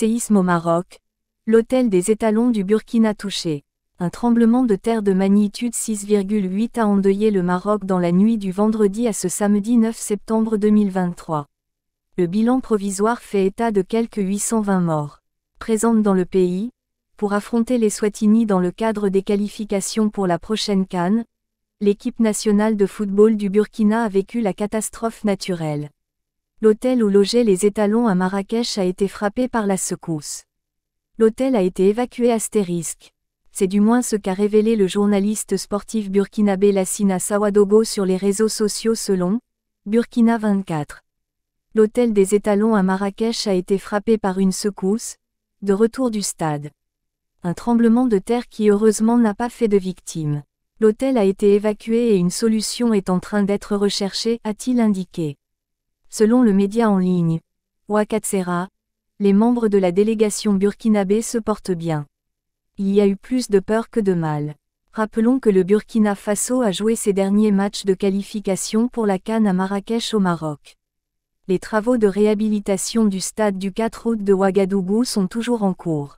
Séisme au Maroc. L'hôtel des étalons du Burkina touché. Un tremblement de terre de magnitude 6,8 a endeuillé le Maroc dans la nuit du vendredi à ce samedi 9 septembre 2023. Le bilan provisoire fait état de quelques 820 morts. Présente dans le pays, pour affronter les Swatini dans le cadre des qualifications pour la prochaine Cannes, l'équipe nationale de football du Burkina a vécu la catastrophe naturelle. L'hôtel où logeaient les étalons à Marrakech a été frappé par la secousse. L'hôtel a été évacué astérisque. C'est du moins ce qu'a révélé le journaliste sportif burkinabé Lassina Sawadogo sur les réseaux sociaux selon Burkina 24. L'hôtel des étalons à Marrakech a été frappé par une secousse, de retour du stade. Un tremblement de terre qui heureusement n'a pas fait de victimes. L'hôtel a été évacué et une solution est en train d'être recherchée, a-t-il indiqué. Selon le média en ligne, Wakatsera, les membres de la délégation burkinabé se portent bien. Il y a eu plus de peur que de mal. Rappelons que le Burkina Faso a joué ses derniers matchs de qualification pour la Cannes à Marrakech au Maroc. Les travaux de réhabilitation du stade du 4 août de Ouagadougou sont toujours en cours.